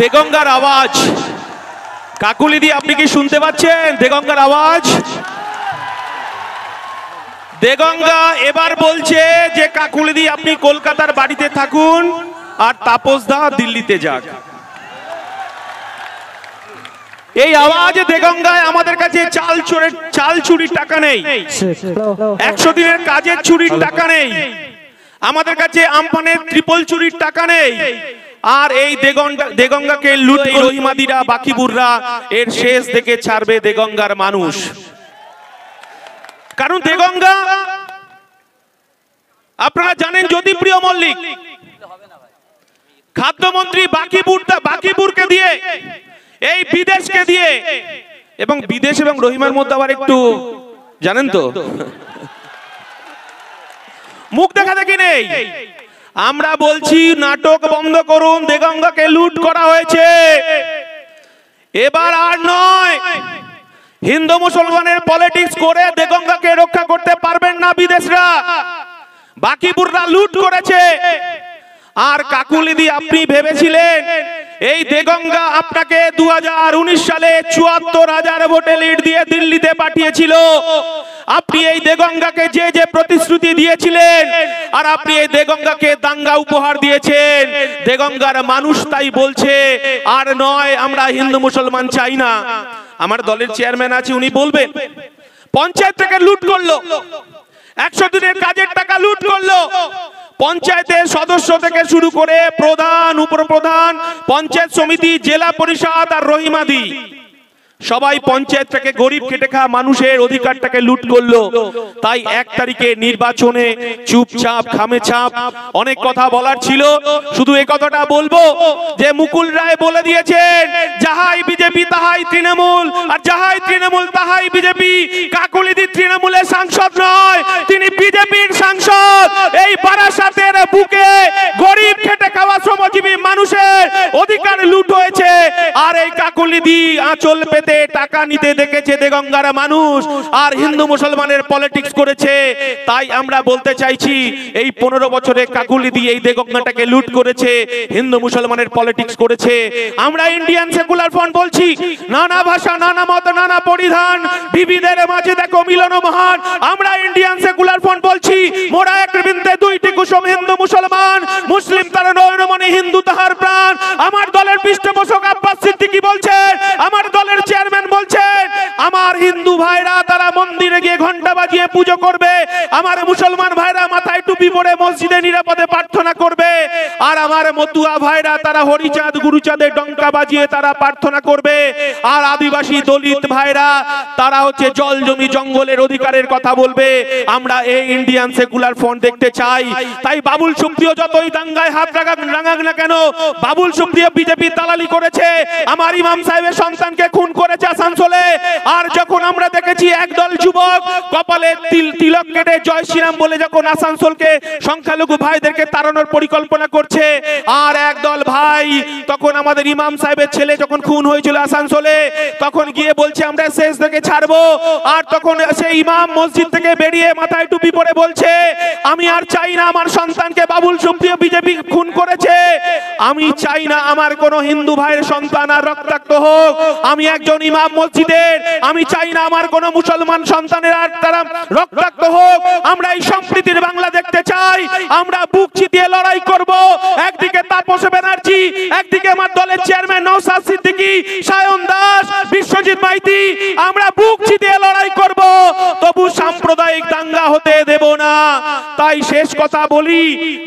দেগঙ্গার আওয়াজ কাকুলি দি আপনি কি শুনতে পাচ্ছেন দেগঙ্গার আওয়াজ দেগঙ্গা এবার বলছে যে কাকুলি দি আপনি কলকাতার বাড়িতে থাকুন আর তাপস দা দিল্লিতে যাক এই আওয়াজ দেগঙ্গায় আমাদের কাছে চাল চোরের চাল চুরির টাকা নেই একশো দিনের কাজের চুরির টাকা নেই আমাদের কাছে আমপানের ত্রিপল চুরির টাকা নেই আর এই দেগঙ্গাকে লুট রহিমাদিরা বাকিবুররা এর শেষ থেকে ছাড়বে দেগঙ্গার মানুষ কারণ দেগঙ্গা আপনারা জানেন যদি প্রিয় মল্লিক খাদ্যমন্ত্রী বাকিপুরটা বাকিপুরকে দিয়ে এই বিদেশকে দিয়ে এবং বিদেশ এবং রহিমার মধ্যে আবার একটু জানেন তো মুখ দেখা দেখি নেই আমরা বলছি নাটক বন্ধ করুন দেগঙ্গাকে লুট করা হয়েছে এবার আর নয় হিন্দু মুসলমানের পলিটিক্স করে দেগঙ্গাকে রক্ষা করতে পারবেন না বিদেশরা বাকিপুররা লুট করেছে আর কাকুলিদি আপনি ভেবেছিলেন এই দেগঙ্গা আপনাকে দু সালে চুয়াত্তর হাজার ভোটে লিড দিয়ে দিল্লিতে পাঠিয়েছিল আপনি এই দেগঙ্গাকে যে যে প্রতিশ্রুতি দিয়েছিলেন আর আপনি এই দেগঙ্গাকে দাঙ্গা উপহার দিয়েছেন দেগঙ্গার মানুষ তাই বলছে আর নয় আমরা হিন্দু মুসলমান চাই না আমার দলের চেয়ারম্যান আছে উনি বলবেন পঞ্চায়েত থেকে লুট করলো একশো দিনের কাজের টাকা লুট করলো পঞ্চায়েতের সদস্য থেকে শুরু করে প্রধান উপপ্রধান পঞ্চায়েত সমিতি জেলা পরিষদ আর রহিমাদি সবাই পঞ্চায়েত থেকে গরিব কেটে খাওয়া মানুষের অধিকারটাকে লুট করলো তাই এক তারিখে নির্বাচনে চুপচাপ খামে ছাপ অনেক কথা বলার ছিল শুধু এ কথাটা বলবো যে মুকুল রায় বলে দিয়েছেন যাহাই বিজেপি তাহাই তৃণমূল আর যাহাই তৃণমূল তাহাই বিজেপি কাকুলিদি তৃণমূল কুলিদি আঁচল পেতে টাকা নিতে দেখেছে দেগঙ্গার মানুষ আর হিন্দু মুসলমানের পলিটিক্স করেছে তাই আমরা বলতে চাইছি এই পনেরো বছরে কাকুলিদি এই দেগঙ্গাটাকে লুট করেছে হিন্দু মুসলমানের পলিটিক্স করেছে আমরা ইন্ডিয়ান সেকুলার ফ্রন্ট বলছি নানা ভাষা নানা মত নানা পরিধান বিবিদের মাঝে দেখো মিলন মহান আমরা ইন্ডিয়ান সেকুলার ফ্রন্ট বলছি মোরা এক বৃন্দে দুইটি কুসুম হিন্দু মুসলমান মুসলিম তার তারা নয়নমণি হিন্দু তাহার প্রাণ আমার দলের পৃষ্ঠপোষক আব্বাস সিদ্দিকী বলছে বলছেন আমার দলের চেয়ারম্যান বলছেন আমার হিন্দু ভাইরা তারা মন্দিরে গিয়ে ঘন্টা গিয়ে পুজো করবে আমার মুসলমান ভাইরা মাথায় টুপি পরে মসজিদে নিরাপদে প্রার্থনা করবে আর আমার মতুয়া ভাইরা তারা হরিচাঁদ গুরুচাঁদে ডঙ্কা বাজিয়ে তারা প্রার্থনা করবে আর আদিবাসী দলিত ভাইরা তারা হচ্ছে জল জমি জঙ্গলের অধিকারের কথা বলবে আমরা এই ইন্ডিয়ান সেকুলার ফ্রন্ট দেখতে চাই তাই বাবুল সুপ্রিয় যতই দাঙ্গায় হাত রাখা রাঙাক না কেন বাবুল সুপ্রিয় বিজেপি তালালি করেছে আমার ইমাম সাহেবের সন্তানকে খুন করেছে আসানসোলে আর যখন আমরা দেখেছি একদল যুবক কপালে আমলে তিলক কেটে জয় শ্রীরাম বলে যখন আসানসোলকে সংখ্যালঘু ভাইদেরকে তাড়ানোর পরিকল্পনা করছে আর একদল ভাই তখন আমাদের ইমাম সাহেবের ছেলে যখন খুন হয়েছিল আসানসোলে তখন গিয়ে বলছে আমরা শেষ থেকে ছাড়বো আর তখন সেই ইমাম মসজিদ থেকে বেরিয়ে মাথায় টুপি পরে বলছে আমি আর চাই না আমার সন্তানকে বাবুল সুপ্রিয় বিজেপি খুন করেছে আমি চাই না আমার কোনো হিন্দু ভাইয়ের সন্তান আর রক্তাক্ত হোক আমি একজন ইমাম মসজিদের আমি চাই না আমার কোনো মুসলমান সন্তানের আর তারা রক্তাক্ত হোক আমরা এই সম্প্রীতির বাংলা দেখতে চাই আমরা বুক চিতিয়ে লড়াই করব একদিকে তাপস ব্যানার্জি একদিকে আমার দলের চেয়ারম্যান নৌসাদ সিদ্দিকী সায়ন দাস বিশ্বজিৎ মাইতি আমরা বুক তাই শেষ কথা বলি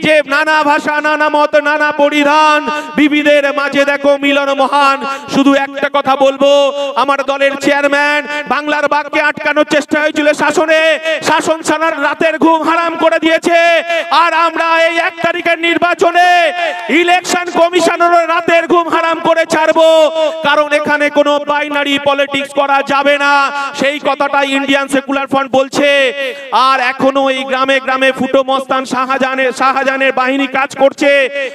যে নানা ভাষা নানা মত নানা পরিধান বিবিদের মাঝে দেখো মিলন মহান শুধু একটা কথা বলবো আমার দলের চেয়ারম্যান বাংলার বাক্যে আটকানোর চেষ্টা হয়েছিল শাসনে শাসন সানার রাতের ঘুম হারাম করে দিয়েছে আর আমরা এই এক তারিখের নির্বাচনে ইলেকশন কমিশনের রাতের ঘুম হারাম করে ছাড়বো কারণ এখানে কোনো বাইনারি পলিটিক্স করা যাবে না সেই কথাটা ইন্ডিয়ান সেকুলার ফ্রন্ট বলছে আর এখনো এই গ্রামে গ্রামে ফুটো মস্তান শাহজাহানের শাহজাহানের বাহিনী কাজ করছে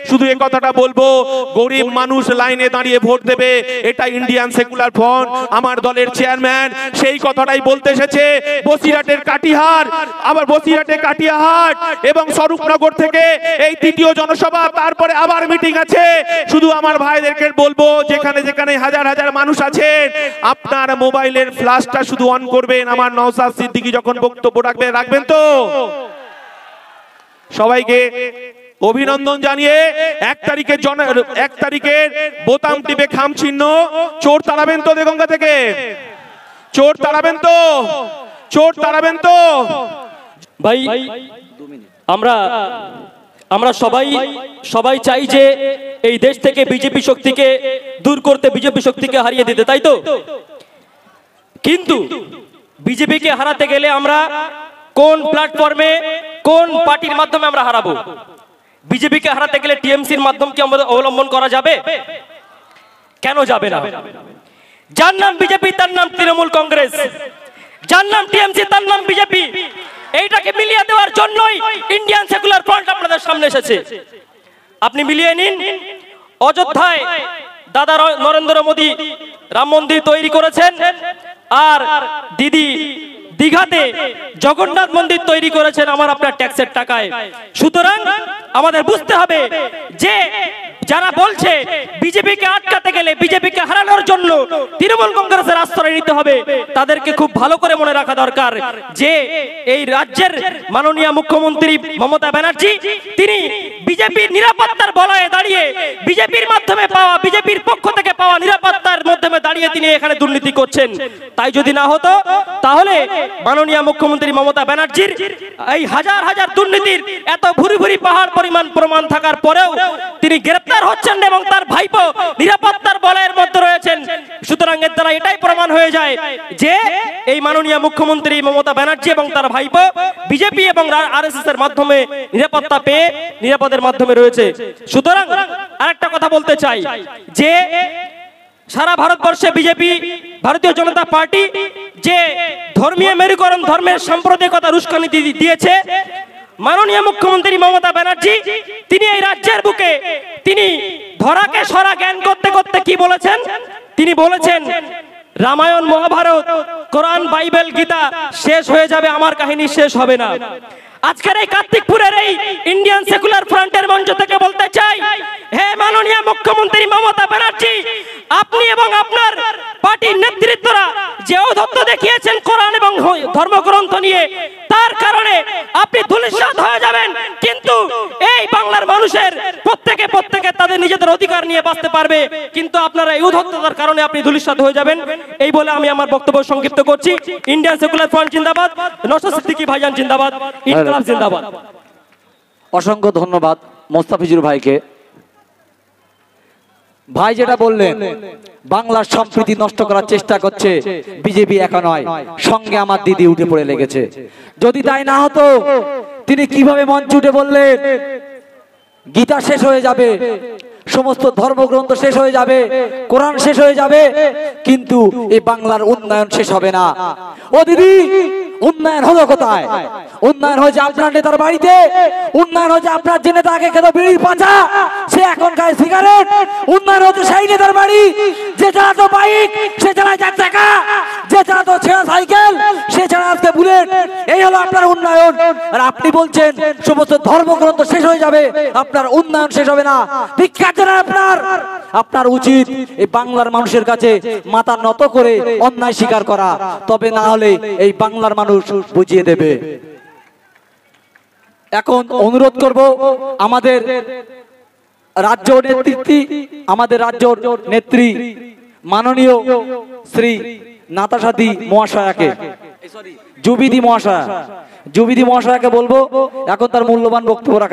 শুধু এ কথাটা বলবো গরিব মানুষ লাইনে দাঁড়িয়ে ভোট দেবে এটা ইন্ডিয়ান সেকুলার ফ্রন্ট আমার দলের চেয়ারম্যান সেই কথাটাই বলতে এসেছে বসিরহাটের কাটিহার আবার বসিরহাটে কাটিয়াহাট এবং স্বরূপনগর থেকে এই তৃতীয় জনসভা তারপরে আবার মিটিং আছে শুধু আমার ভাইদেরকে বলবো যেখানে যেখানে হাজার হাজার মানুষ আছেন আপনার মোবাইলের ফ্ল্যাশটা শুধু অন করবেন আমার নওসাদ সিদ্দিকি যখন বক্তব্য রাখবে রাখবেন তো সবাইকে অভিনন্দন জানিয়ে এক তারিখে এক তারিখের বোতাম টিপে খাম চিহ্ন চোর তাড়াবেন তো দেগঙ্গা থেকে চোর তাড়াবেন তো চোর তাড়াবেন তো ভাই আমরা আমরা সবাই সবাই চাই যে এই দেশ থেকে বিজেপি শক্তিকে দূর করতে বিজেপি শক্তিকে হারিয়ে দিতে তাই তো কিন্তু বিজেপিকে হারাতে গেলে আমরা কোন প্ল্যাটফর্মে কোন পার্টির মাধ্যমে আমরা হারাবো বিজেপিকে হারাতে গেলে টিএমসির মাধ্যম কি আমাদের অবলম্বন করা যাবে কেন যাবে না যার নাম বিজেপি তার নাম তৃণমূল কংগ্রেস যার নাম টিএমসি তার নাম বিজেপি এইটাকে মিলিয়ে দেওয়ার জন্যই ইন্ডিয়ান সেকুলার ফ্রন্ট আপনাদের সামনে এসেছে আপনি মিলিয়ে নিন অযোধ্যায় দাদা নরেন্দ্র মোদী রাম মন্দির তৈরি করেছেন আর দিদি দীঘাতে জগন্নাথ মন্দির তৈরি করেছেন আমার আপনার ট্যাক্সের টাকায় সুতরাং আমাদের বুঝতে হবে যে যারা বলছে বিজেপিকে আটকাতে গেলে বিজেপিকে হারানোর জন্য তৃণমূল কংগ্রেসের আশ্রয় নিতে হবে তাদেরকে খুব ভালো করে মনে রাখা দরকার যে এই রাজ্যের মাননীয় মুখ্যমন্ত্রী মমতা ব্যানার্জি তিনি বিজেপির নিরাপত্তার বলয়ে দাঁড়িয়ে বিজেপির মাধ্যমে পাওয়া বিজেপির পক্ষ থেকে পাওয়া নিরাপত্তার মাধ্যমে দাঁড়িয়ে তিনি এখানে দুর্নীতি করছেন তাই যদি না হতো তাহলে মাননীয় মুখ্যমন্ত্রী মমতা ব্যানার্জির এই হাজার হাজার দুর্নীতির এত ভুরি ভুরি পাহাড় পরিমাণ প্রমাণ থাকার পরেও তিনি গ্রেপ্তার হচ্ছেন এবং তার ভাইপো নিরাপত্তার বলয়ের মধ্যে রয়েছেন সুতরাং এর দ্বারা এটাই প্রমাণ হয়ে যায় যে এই মাননীয় মুখ্যমন্ত্রী মমতা ব্যানার্জি এবং তার ভাইপো বিজেপি এবং আরএসএস এর মাধ্যমে নিরাপত্তা পেয়ে নিরাপদের মাধ্যমে রয়েছে সুতরাং আরেকটা কথা বলতে চাই যে সারা ভারতবর্ষে বিজেপি ভারতীয় জনতা পার্টি যে ধর্মীয় মেরুকরণ ধর্মের সাম্প্রদায়িকতার রুস্কানি দিয়েছে মাননীয় মুখ্যমন্ত্রী মমতা ব্যানার্জি তিনি এই রাজ্যের বুকে তিনি ধরাকে সরা জ্ঞান করতে করতে কি বলেছেন তিনি বলেছেন রামায়ণ মহাভারত কোরআন বাইবেল গীতা শেষ হয়ে যাবে আমার কাহিনী শেষ হবে না আজকের এই কার্তিকপুরের এই ইন্ডিয়ান সেকুলার ফ্রন্টের মঞ্চ থেকে বলতে চাই হে মাননীয় মুখ্যমন্ত্রী মমতা ব্যানার্জি আপনি এবং আপনার পার্টির নেতৃত্বরা যে অধত্ব দেখিয়েছেন কোরআন এবং ধর্মগ্রন্থ নিয়ে তার কারণে আপনি ধুলিসাত হয়ে যাবেন কিন্তু এই বাংলার মানুষের প্রত্যেকে প্রত্যেকে তাদের নিজেদের অধিকার নিয়ে বাঁচতে পারবে কিন্তু আপনারা এই উধত্ততার কারণে আপনি ধুলিসাত হয়ে যাবেন এই বলে আমি আমার বক্তব্য সংক্ষিপ্ত করছি ইন্ডিয়ান সেকুলার ফ্রন্ট জিন্দাবাদ নশো সিদ্দিকি ভাইজান জিন্দাবাদ ইনকলাব জিন্দাবাদ অসংখ্য ধন্যবাদ মোস্তাফিজুর ভাইকে ভাই যেটা বললেন বাংলার সম্প্রীতি নষ্ট করার চেষ্টা করছে বিজেপি একা নয় সঙ্গে আমার দিদি উঠে পড়ে লেগেছে যদি তাই না হতো তিনি কিভাবে মঞ্চ উঠে বললেন গীতা শেষ হয়ে যাবে সমস্ত ধর্মগ্রন্থ শেষ হয়ে যাবে কোরআন শেষ হয়ে যাবে কিন্তু এই বাংলার উন্নয়ন শেষ হবে না ও দিদি উন্নয়ন হলো কোথায় উন্নয়ন হয়েছে আপনার নেতার বাড়িতে উন্নয়ন হয়েছে আপনার যে নেতা আগে খেত বিড়ি পাঁচা সে এখন খায় সিগারেট উন্নয়ন হচ্ছে সেই নেতার বাড়ি যে চালাতো বাইক সে চালায় চার চাকা যে চালাতো ছেঁড়া সাইকেল সে ছাড়া আজকে বুলেট এই হলো আপনার উন্নয়ন আর আপনি বলছেন সমস্ত ধর্মগ্রন্থ শেষ হয়ে যাবে আপনার উন্নয়ন শেষ হবে না বিখ্যাত না আপনার আপনার উচিত এই বাংলার মানুষের কাছে মাথা নত করে অন্যায় স্বীকার করা তবে না হলে এই বাংলার মানুষ বুঝিয়ে দেবে এখন অনুরোধ করব আমাদের রাজ্য নেতৃত্বী আমাদের রাজ্য নেত্রী মাননীয় শ্রী নাতাসাদি মহাশয়াকে যুবিদি মহাশয়া যুবিদি মহাশয়াকে বলবো এখন তার মূল্যবান বক্তব্য রাখা